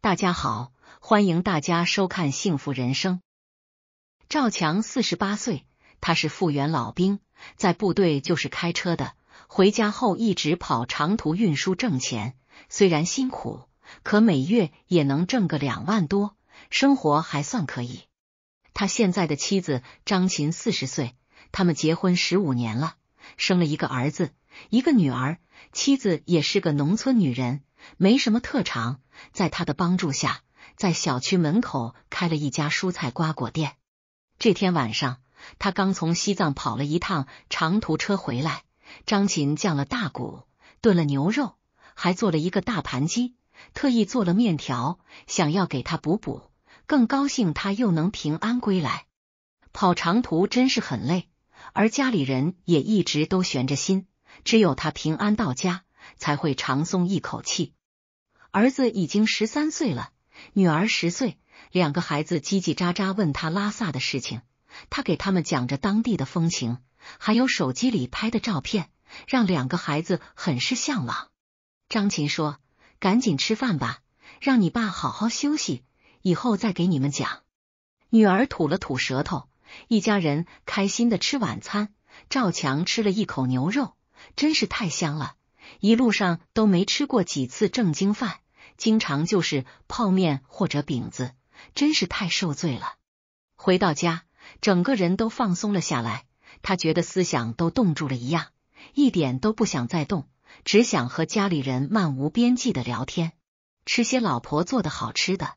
大家好，欢迎大家收看《幸福人生》。赵强四十八岁，他是复员老兵，在部队就是开车的。回家后一直跑长途运输挣钱，虽然辛苦，可每月也能挣个两万多，生活还算可以。他现在的妻子张琴四十岁，他们结婚十五年了，生了一个儿子，一个女儿。妻子也是个农村女人。没什么特长，在他的帮助下，在小区门口开了一家蔬菜瓜果店。这天晚上，他刚从西藏跑了一趟长途车回来。张琴降了大骨，炖了牛肉，还做了一个大盘鸡，特意做了面条，想要给他补补。更高兴他又能平安归来。跑长途真是很累，而家里人也一直都悬着心，只有他平安到家，才会长松一口气。儿子已经十三岁了，女儿十岁，两个孩子叽叽喳喳问他拉萨的事情，他给他们讲着当地的风情，还有手机里拍的照片，让两个孩子很是向往。张琴说：“赶紧吃饭吧，让你爸好好休息，以后再给你们讲。”女儿吐了吐舌头，一家人开心的吃晚餐。赵强吃了一口牛肉，真是太香了。一路上都没吃过几次正经饭，经常就是泡面或者饼子，真是太受罪了。回到家，整个人都放松了下来，他觉得思想都冻住了一样，一点都不想再动，只想和家里人漫无边际的聊天，吃些老婆做的好吃的。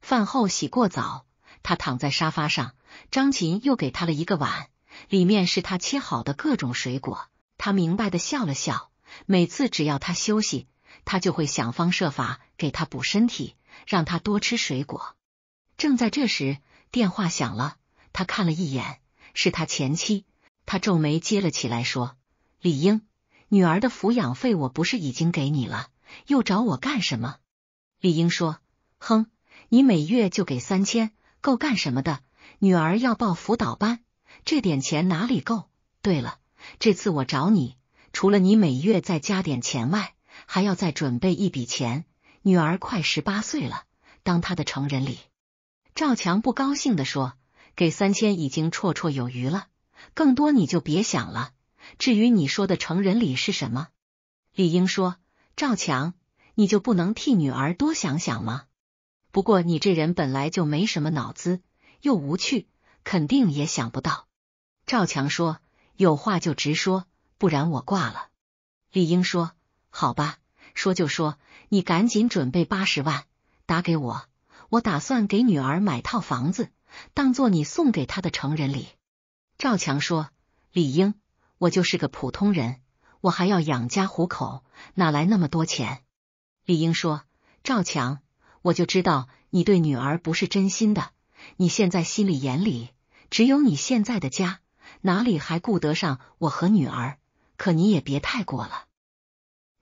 饭后洗过澡，他躺在沙发上，张琴又给他了一个碗，里面是他切好的各种水果。他明白的笑了笑。每次只要他休息，他就会想方设法给他补身体，让他多吃水果。正在这时，电话响了，他看了一眼，是他前妻。他皱眉接了起来，说：“李英，女儿的抚养费我不是已经给你了，又找我干什么？”李英说：“哼，你每月就给三千，够干什么的？女儿要报辅导班，这点钱哪里够？对了，这次我找你。”除了你每月再加点钱外，还要再准备一笔钱。女儿快十八岁了，当她的成人礼。赵强不高兴地说：“给三千已经绰绰有余了，更多你就别想了。至于你说的成人礼是什么？”李英说：“赵强，你就不能替女儿多想想吗？不过你这人本来就没什么脑子，又无趣，肯定也想不到。”赵强说：“有话就直说。”不然我挂了。李英说：“好吧，说就说，你赶紧准备八十万打给我，我打算给女儿买套房子，当做你送给她的成人礼。”赵强说：“李英，我就是个普通人，我还要养家糊口，哪来那么多钱？”李英说：“赵强，我就知道你对女儿不是真心的，你现在心里眼里只有你现在的家，哪里还顾得上我和女儿？”可你也别太过了，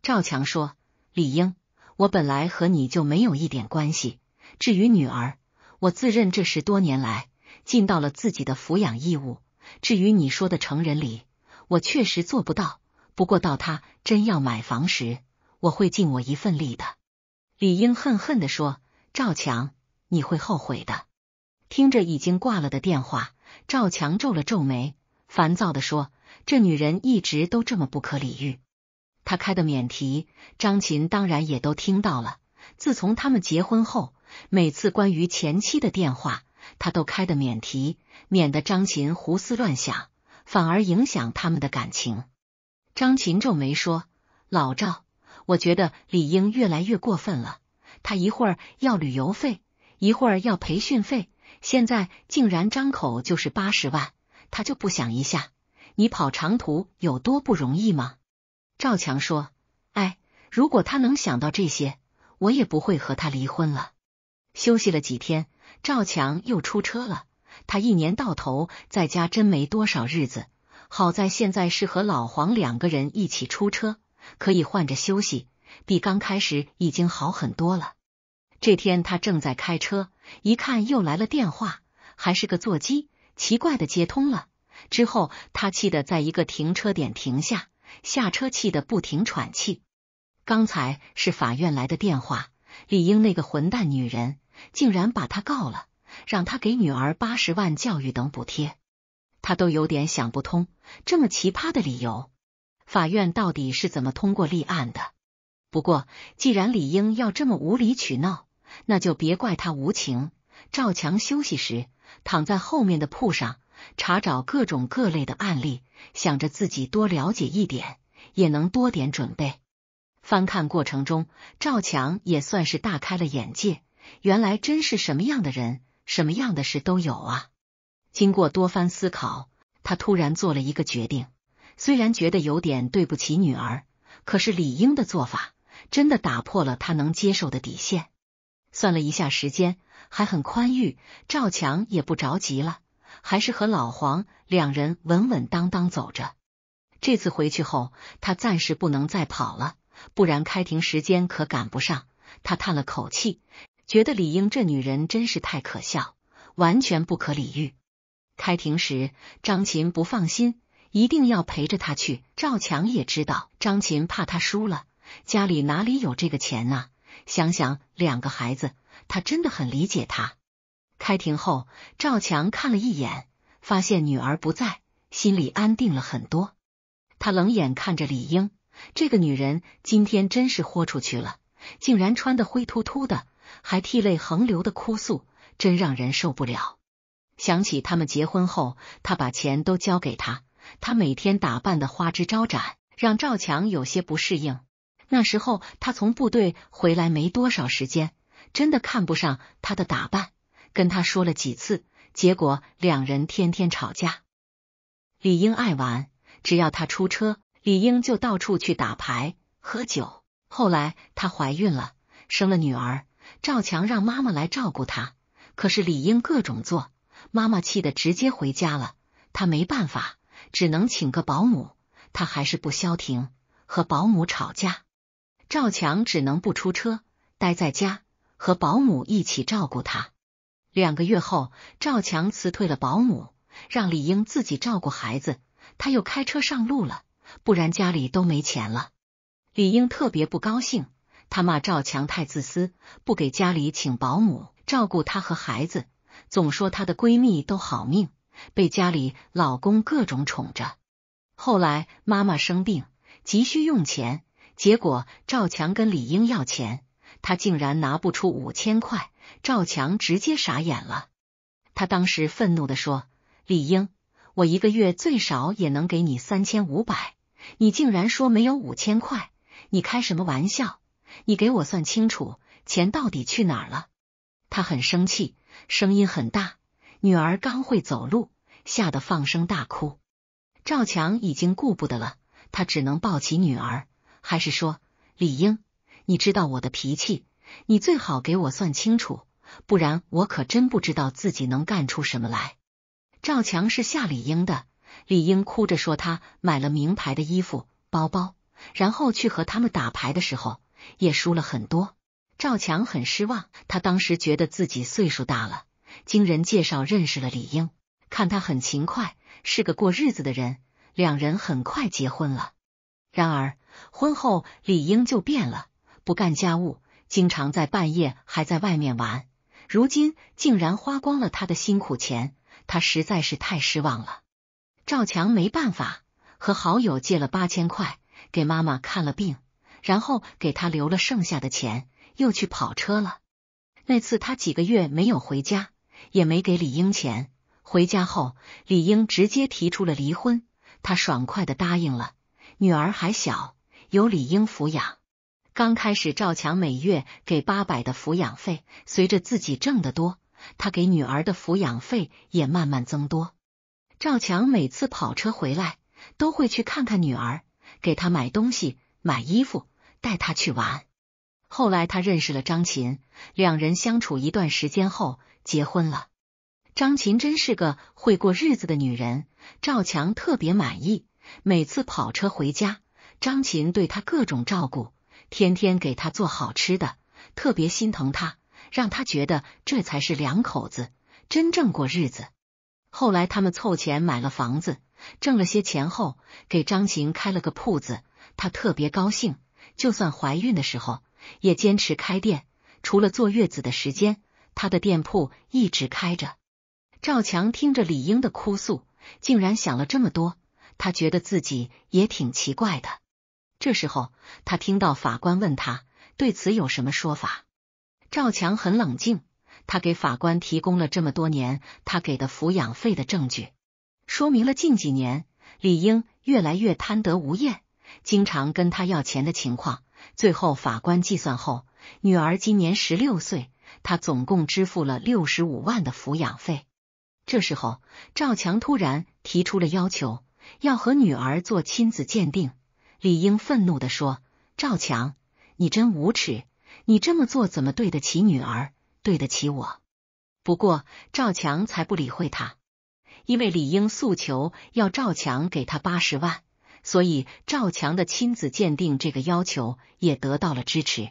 赵强说。李英，我本来和你就没有一点关系。至于女儿，我自认这十多年来尽到了自己的抚养义务。至于你说的成人礼，我确实做不到。不过到他真要买房时，我会尽我一份力的。李英恨恨的说：“赵强，你会后悔的。”听着已经挂了的电话，赵强皱了皱眉，烦躁的说。这女人一直都这么不可理喻。她开的免提，张琴当然也都听到了。自从他们结婚后，每次关于前妻的电话，她都开的免提，免得张琴胡思乱想，反而影响他们的感情。张琴皱眉说：“老赵，我觉得李英越来越过分了。他一会儿要旅游费，一会儿要培训费，现在竟然张口就是八十万，他就不想一下？”你跑长途有多不容易吗？赵强说：“哎，如果他能想到这些，我也不会和他离婚了。”休息了几天，赵强又出车了。他一年到头在家真没多少日子，好在现在是和老黄两个人一起出车，可以换着休息，比刚开始已经好很多了。这天他正在开车，一看又来了电话，还是个座机，奇怪的接通了。之后，他气得在一个停车点停下，下车气得不停喘气。刚才是法院来的电话，李英那个混蛋女人竟然把他告了，让他给女儿八十万教育等补贴，他都有点想不通这么奇葩的理由。法院到底是怎么通过立案的？不过既然李英要这么无理取闹，那就别怪他无情。赵强休息时躺在后面的铺上。查找各种各类的案例，想着自己多了解一点，也能多点准备。翻看过程中，赵强也算是大开了眼界，原来真是什么样的人，什么样的事都有啊。经过多番思考，他突然做了一个决定，虽然觉得有点对不起女儿，可是李英的做法真的打破了他能接受的底线。算了一下时间，还很宽裕，赵强也不着急了。还是和老黄两人稳稳当当走着。这次回去后，他暂时不能再跑了，不然开庭时间可赶不上。他叹了口气，觉得李英这女人真是太可笑，完全不可理喻。开庭时，张琴不放心，一定要陪着他去。赵强也知道张琴怕他输了，家里哪里有这个钱呢？想想两个孩子，他真的很理解他。开庭后，赵强看了一眼，发现女儿不在，心里安定了很多。他冷眼看着李英，这个女人今天真是豁出去了，竟然穿得灰秃秃的，还涕泪横流的哭诉，真让人受不了。想起他们结婚后，他把钱都交给他，他每天打扮的花枝招展，让赵强有些不适应。那时候他从部队回来没多少时间，真的看不上他的打扮。跟他说了几次，结果两人天天吵架。李英爱玩，只要他出车，李英就到处去打牌喝酒。后来她怀孕了，生了女儿，赵强让妈妈来照顾她，可是李英各种做，妈妈气得直接回家了。她没办法，只能请个保姆，她还是不消停，和保姆吵架。赵强只能不出车，待在家和保姆一起照顾她。两个月后，赵强辞退了保姆，让李英自己照顾孩子。他又开车上路了，不然家里都没钱了。李英特别不高兴，她骂赵强太自私，不给家里请保姆照顾她和孩子，总说她的闺蜜都好命，被家里老公各种宠着。后来妈妈生病，急需用钱，结果赵强跟李英要钱，他竟然拿不出五千块。赵强直接傻眼了，他当时愤怒的说：“李英，我一个月最少也能给你三千五百，你竟然说没有五千块，你开什么玩笑？你给我算清楚，钱到底去哪儿了？”他很生气，声音很大，女儿刚会走路，吓得放声大哭。赵强已经顾不得了，他只能抱起女儿，还是说：“李英，你知道我的脾气。”你最好给我算清楚，不然我可真不知道自己能干出什么来。赵强是夏李英的，李英哭着说他买了名牌的衣服、包包，然后去和他们打牌的时候也输了很多。赵强很失望，他当时觉得自己岁数大了，经人介绍认识了李英，看他很勤快，是个过日子的人，两人很快结婚了。然而婚后李英就变了，不干家务。经常在半夜还在外面玩，如今竟然花光了他的辛苦钱，他实在是太失望了。赵强没办法，和好友借了八千块给妈妈看了病，然后给他留了剩下的钱，又去跑车了。那次他几个月没有回家，也没给李英钱。回家后，李英直接提出了离婚，他爽快的答应了。女儿还小，由李英抚养。刚开始，赵强每月给八百的抚养费。随着自己挣的多，他给女儿的抚养费也慢慢增多。赵强每次跑车回来，都会去看看女儿，给她买东西、买衣服，带她去玩。后来他认识了张琴，两人相处一段时间后结婚了。张琴真是个会过日子的女人，赵强特别满意。每次跑车回家，张琴对他各种照顾。天天给他做好吃的，特别心疼他，让他觉得这才是两口子真正过日子。后来他们凑钱买了房子，挣了些钱后，给张琴开了个铺子，她特别高兴。就算怀孕的时候，也坚持开店，除了坐月子的时间，她的店铺一直开着。赵强听着李英的哭诉，竟然想了这么多，他觉得自己也挺奇怪的。这时候，他听到法官问他对此有什么说法。赵强很冷静，他给法官提供了这么多年他给的抚养费的证据，说明了近几年李英越来越贪得无厌，经常跟他要钱的情况。最后，法官计算后，女儿今年十六岁，他总共支付了六十五万的抚养费。这时候，赵强突然提出了要求，要和女儿做亲子鉴定。李英愤怒的说：“赵强，你真无耻！你这么做怎么对得起女儿，对得起我？”不过赵强才不理会他，因为李英诉求要赵强给他八十万，所以赵强的亲子鉴定这个要求也得到了支持。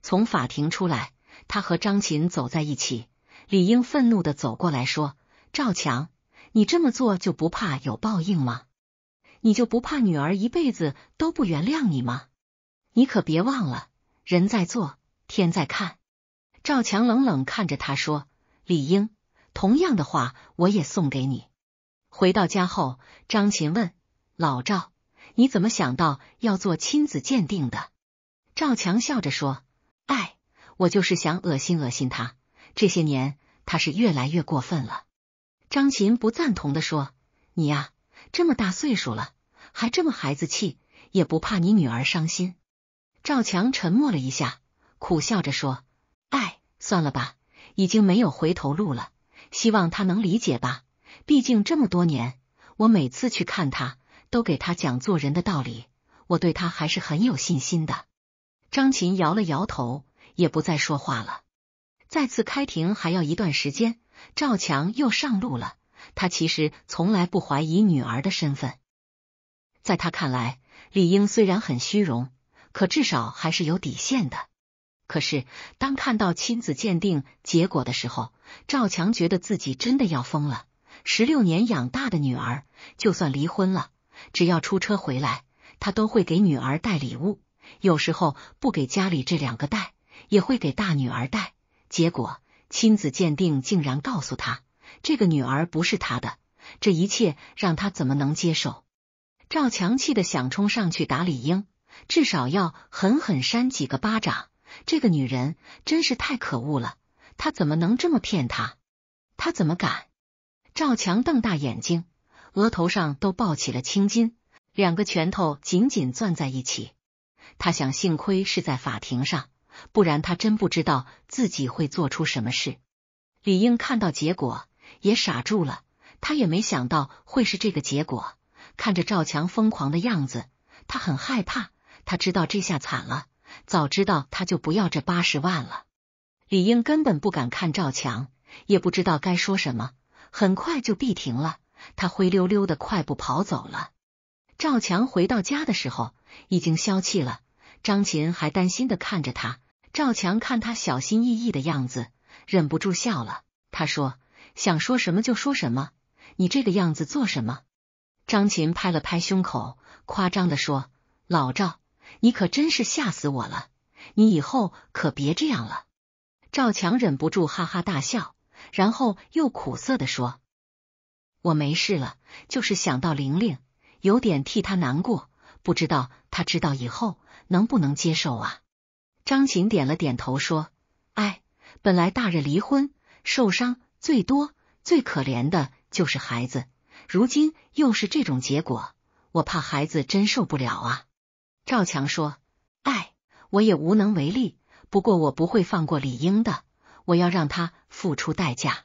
从法庭出来，他和张琴走在一起，李英愤怒的走过来说：“赵强，你这么做就不怕有报应吗？”你就不怕女儿一辈子都不原谅你吗？你可别忘了，人在做，天在看。赵强冷冷看着他说：“李英，同样的话，我也送给你。”回到家后，张琴问老赵：“你怎么想到要做亲子鉴定的？”赵强笑着说：“哎，我就是想恶心恶心他，这些年他是越来越过分了。”张琴不赞同的说：“你呀。”这么大岁数了，还这么孩子气，也不怕你女儿伤心。赵强沉默了一下，苦笑着说：“哎，算了吧，已经没有回头路了。希望他能理解吧。毕竟这么多年，我每次去看他，都给他讲做人的道理，我对他还是很有信心的。”张琴摇了摇头，也不再说话了。再次开庭还要一段时间，赵强又上路了。他其实从来不怀疑女儿的身份，在他看来，李英虽然很虚荣，可至少还是有底线的。可是当看到亲子鉴定结果的时候，赵强觉得自己真的要疯了。十六年养大的女儿，就算离婚了，只要出车回来，他都会给女儿带礼物。有时候不给家里这两个带，也会给大女儿带。结果亲子鉴定竟然告诉他。这个女儿不是他的，这一切让他怎么能接受？赵强气得想冲上去打李英，至少要狠狠扇几个巴掌。这个女人真是太可恶了，她怎么能这么骗他？他怎么敢？赵强瞪大眼睛，额头上都抱起了青筋，两个拳头紧紧攥在一起。他想，幸亏是在法庭上，不然他真不知道自己会做出什么事。李英看到结果。也傻住了，他也没想到会是这个结果。看着赵强疯狂的样子，他很害怕。他知道这下惨了，早知道他就不要这八十万了。李英根本不敢看赵强，也不知道该说什么，很快就闭庭了。他灰溜溜的快步跑走了。赵强回到家的时候已经消气了，张琴还担心的看着他。赵强看他小心翼翼的样子，忍不住笑了。他说。想说什么就说什么，你这个样子做什么？张琴拍了拍胸口，夸张的说：“老赵，你可真是吓死我了！你以后可别这样了。”赵强忍不住哈哈大笑，然后又苦涩的说：“我没事了，就是想到玲玲，有点替她难过，不知道她知道以后能不能接受啊？”张琴点了点头说：“哎，本来大人离婚受伤。”最多最可怜的就是孩子，如今又是这种结果，我怕孩子真受不了啊。赵强说：“哎，我也无能为力，不过我不会放过李英的，我要让他付出代价。”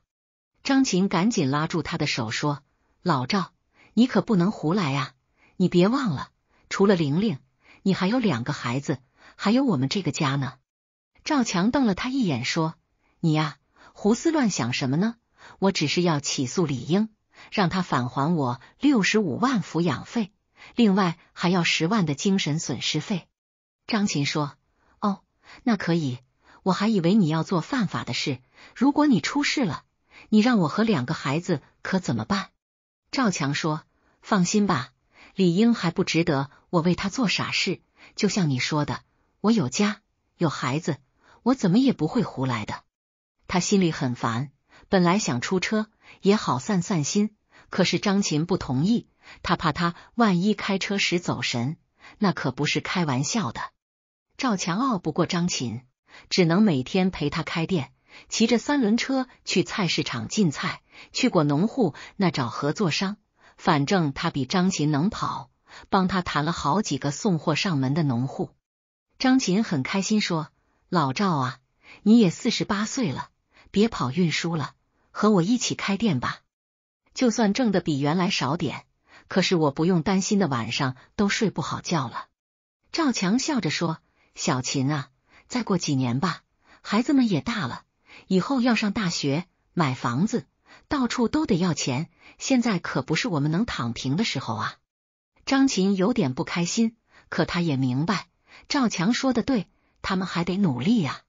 张琴赶紧拉住他的手说：“老赵，你可不能胡来呀！你别忘了，除了玲玲，你还有两个孩子，还有我们这个家呢。”赵强瞪了他一眼说：“你呀。”胡思乱想什么呢？我只是要起诉李英，让他返还我六十五万抚养费，另外还要十万的精神损失费。张琴说：“哦，那可以。我还以为你要做犯法的事。如果你出事了，你让我和两个孩子可怎么办？”赵强说：“放心吧，李英还不值得我为他做傻事。就像你说的，我有家有孩子，我怎么也不会胡来的。”他心里很烦，本来想出车也好散散心，可是张琴不同意，他怕他万一开车时走神，那可不是开玩笑的。赵强拗不过张琴，只能每天陪他开店，骑着三轮车去菜市场进菜，去过农户那找合作商。反正他比张琴能跑，帮他谈了好几个送货上门的农户。张琴很开心说：“老赵啊，你也四十八岁了。”别跑运输了，和我一起开店吧。就算挣的比原来少点，可是我不用担心的晚上都睡不好觉了。赵强笑着说：“小琴啊，再过几年吧，孩子们也大了，以后要上大学、买房子，到处都得要钱。现在可不是我们能躺平的时候啊。”张琴有点不开心，可他也明白赵强说的对，他们还得努力呀。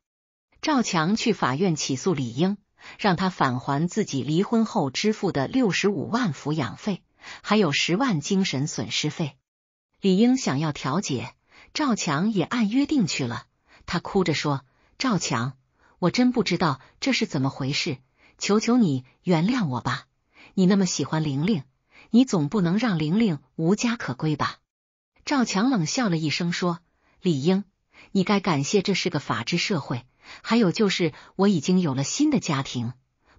赵强去法院起诉李英，让他返还自己离婚后支付的六十五万抚养费，还有十万精神损失费。李英想要调解，赵强也按约定去了。他哭着说：“赵强，我真不知道这是怎么回事，求求你原谅我吧！你那么喜欢玲玲，你总不能让玲玲无家可归吧？”赵强冷笑了一声说：“李英，你该感谢这是个法治社会。”还有就是，我已经有了新的家庭，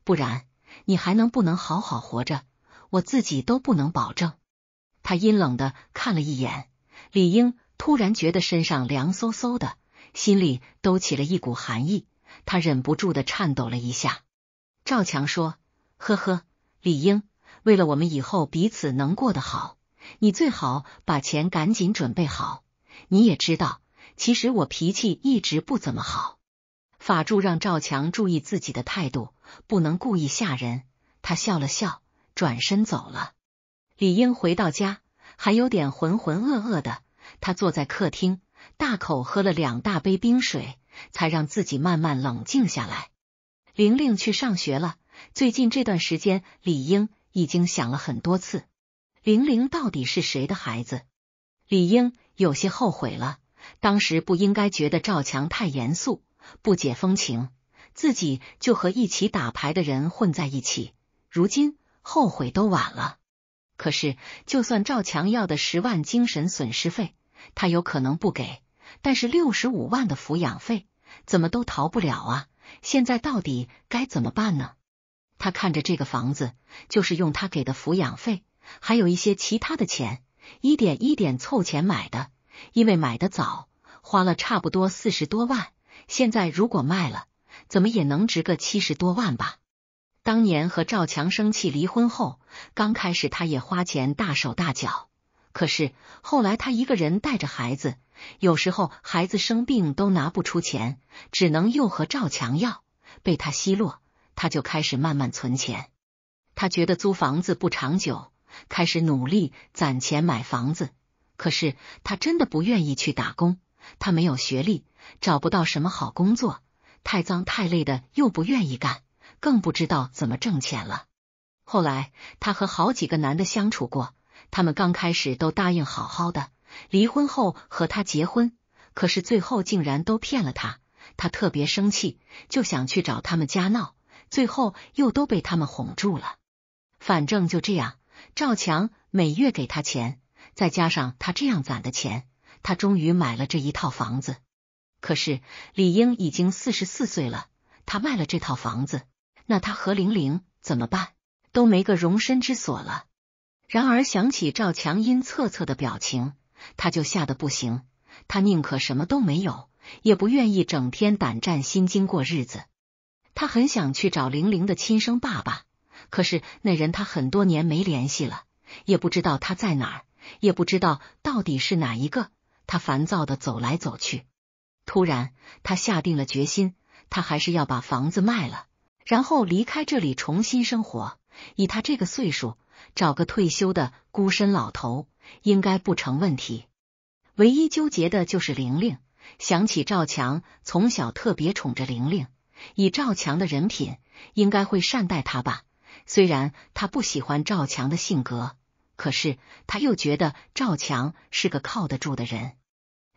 不然你还能不能好好活着，我自己都不能保证。他阴冷的看了一眼李英，突然觉得身上凉飕飕的，心里都起了一股寒意，他忍不住的颤抖了一下。赵强说：“呵呵，李英，为了我们以后彼此能过得好，你最好把钱赶紧准备好。你也知道，其实我脾气一直不怎么好。”法柱让赵强注意自己的态度，不能故意吓人。他笑了笑，转身走了。李英回到家，还有点浑浑噩噩的。他坐在客厅，大口喝了两大杯冰水，才让自己慢慢冷静下来。玲玲去上学了。最近这段时间，李英已经想了很多次，玲玲到底是谁的孩子？李英有些后悔了，当时不应该觉得赵强太严肃。不解风情，自己就和一起打牌的人混在一起，如今后悔都晚了。可是，就算赵强要的十万精神损失费，他有可能不给，但是六十五万的抚养费怎么都逃不了啊！现在到底该怎么办呢？他看着这个房子，就是用他给的抚养费，还有一些其他的钱，一点一点凑钱买的，因为买的早，花了差不多四十多万。现在如果卖了，怎么也能值个七十多万吧？当年和赵强生气离婚后，刚开始他也花钱大手大脚，可是后来他一个人带着孩子，有时候孩子生病都拿不出钱，只能又和赵强要，被他奚落，他就开始慢慢存钱。他觉得租房子不长久，开始努力攒钱买房子。可是他真的不愿意去打工，他没有学历。找不到什么好工作，太脏太累的又不愿意干，更不知道怎么挣钱了。后来他和好几个男的相处过，他们刚开始都答应好好的，离婚后和他结婚，可是最后竟然都骗了他。他特别生气，就想去找他们家闹，最后又都被他们哄住了。反正就这样，赵强每月给他钱，再加上他这样攒的钱，他终于买了这一套房子。可是李英已经四十四岁了，他卖了这套房子，那他和玲玲怎么办？都没个容身之所了。然而想起赵强阴恻恻的表情，他就吓得不行。他宁可什么都没有，也不愿意整天胆战心惊过日子。他很想去找玲玲的亲生爸爸，可是那人他很多年没联系了，也不知道他在哪儿，也不知道到底是哪一个。他烦躁的走来走去。突然，他下定了决心，他还是要把房子卖了，然后离开这里重新生活。以他这个岁数，找个退休的孤身老头应该不成问题。唯一纠结的就是玲玲。想起赵强从小特别宠着玲玲，以赵强的人品，应该会善待她吧。虽然他不喜欢赵强的性格，可是他又觉得赵强是个靠得住的人。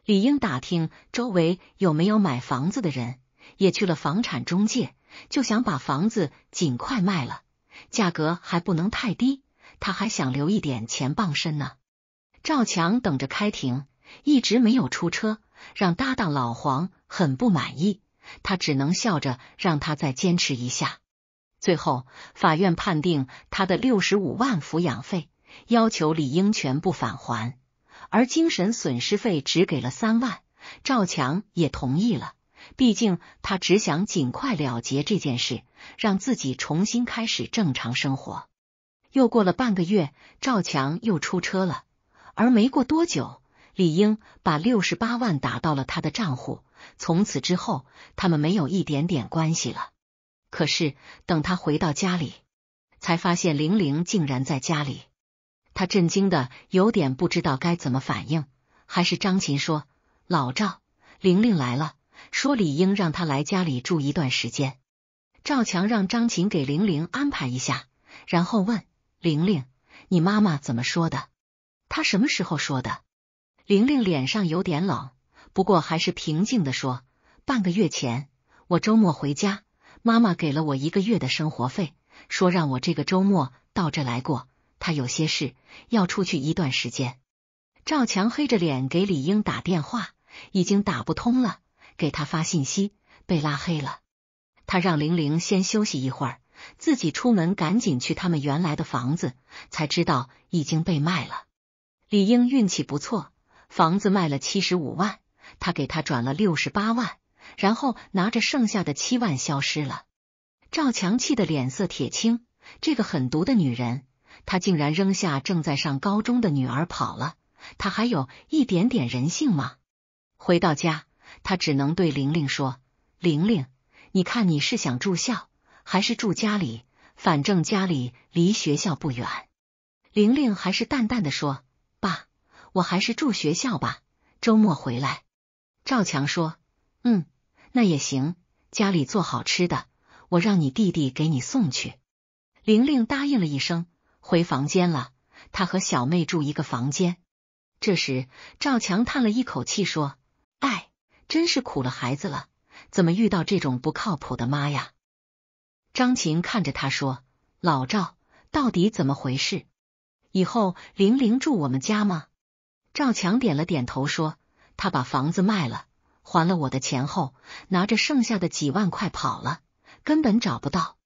李英打听周围有没有买房子的人，也去了房产中介，就想把房子尽快卖了，价格还不能太低，他还想留一点钱傍身呢。赵强等着开庭，一直没有出车，让搭档老黄很不满意，他只能笑着让他再坚持一下。最后，法院判定他的六十五万抚养费要求李英全部返还。而精神损失费只给了三万，赵强也同意了。毕竟他只想尽快了结这件事，让自己重新开始正常生活。又过了半个月，赵强又出车了，而没过多久，李英把六十八万打到了他的账户。从此之后，他们没有一点点关系了。可是等他回到家里，才发现玲玲竟然在家里。他震惊的有点不知道该怎么反应，还是张琴说：“老赵，玲玲来了，说李英让她来家里住一段时间。”赵强让张琴给玲玲安排一下，然后问：“玲玲，你妈妈怎么说的？她什么时候说的？”玲玲脸上有点冷，不过还是平静的说：“半个月前，我周末回家，妈妈给了我一个月的生活费，说让我这个周末到这来过。”他有些事要出去一段时间，赵强黑着脸给李英打电话，已经打不通了，给他发信息被拉黑了。他让玲玲先休息一会儿，自己出门赶紧去他们原来的房子，才知道已经被卖了。李英运气不错，房子卖了七十五万，他给他转了六十八万，然后拿着剩下的七万消失了。赵强气得脸色铁青，这个狠毒的女人。他竟然扔下正在上高中的女儿跑了，他还有一点点人性吗？回到家，他只能对玲玲说：“玲玲，你看你是想住校还是住家里？反正家里离学校不远。”玲玲还是淡淡的说：“爸，我还是住学校吧，周末回来。”赵强说：“嗯，那也行，家里做好吃的，我让你弟弟给你送去。”玲玲答应了一声。回房间了，他和小妹住一个房间。这时，赵强叹了一口气说：“哎，真是苦了孩子了，怎么遇到这种不靠谱的妈呀？”张琴看着他说：“老赵，到底怎么回事？以后玲玲住我们家吗？”赵强点了点头说：“他把房子卖了，还了我的钱后，拿着剩下的几万块跑了，根本找不到。”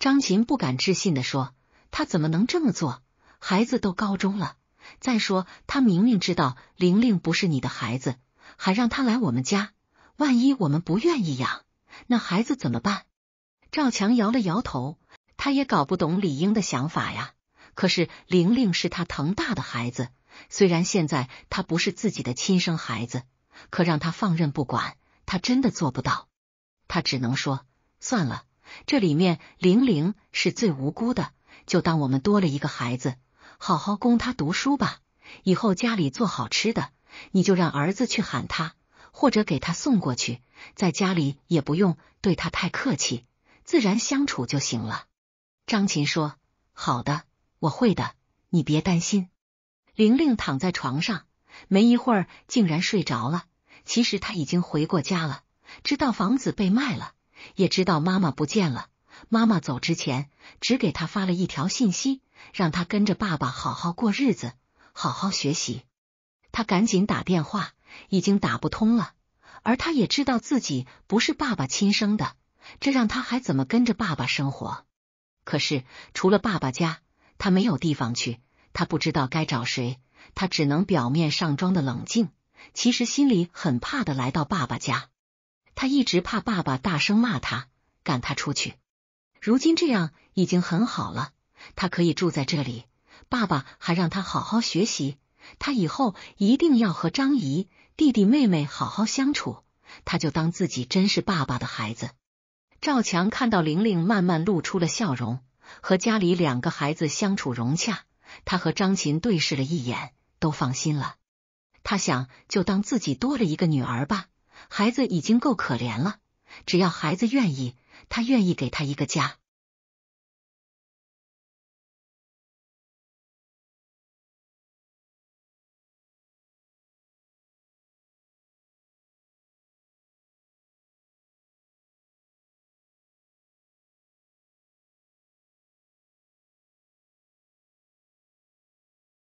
张琴不敢置信的说。他怎么能这么做？孩子都高中了。再说，他明明知道玲玲不是你的孩子，还让他来我们家。万一我们不愿意养，那孩子怎么办？赵强摇了摇头，他也搞不懂李英的想法呀。可是玲玲是他疼大的孩子，虽然现在他不是自己的亲生孩子，可让他放任不管，他真的做不到。他只能说算了，这里面玲玲是最无辜的。就当我们多了一个孩子，好好供他读书吧。以后家里做好吃的，你就让儿子去喊他，或者给他送过去。在家里也不用对他太客气，自然相处就行了。张琴说：“好的，我会的，你别担心。”玲玲躺在床上，没一会儿竟然睡着了。其实她已经回过家了，知道房子被卖了，也知道妈妈不见了。妈妈走之前只给他发了一条信息，让他跟着爸爸好好过日子，好好学习。他赶紧打电话，已经打不通了。而他也知道自己不是爸爸亲生的，这让他还怎么跟着爸爸生活？可是除了爸爸家，他没有地方去。他不知道该找谁，他只能表面上装的冷静，其实心里很怕的来到爸爸家。他一直怕爸爸大声骂他，赶他出去。如今这样已经很好了，他可以住在这里，爸爸还让他好好学习，他以后一定要和张姨弟弟妹妹好好相处，他就当自己真是爸爸的孩子。赵强看到玲玲慢慢露出了笑容，和家里两个孩子相处融洽，他和张琴对视了一眼，都放心了。他想，就当自己多了一个女儿吧，孩子已经够可怜了，只要孩子愿意。他愿意给他一个家。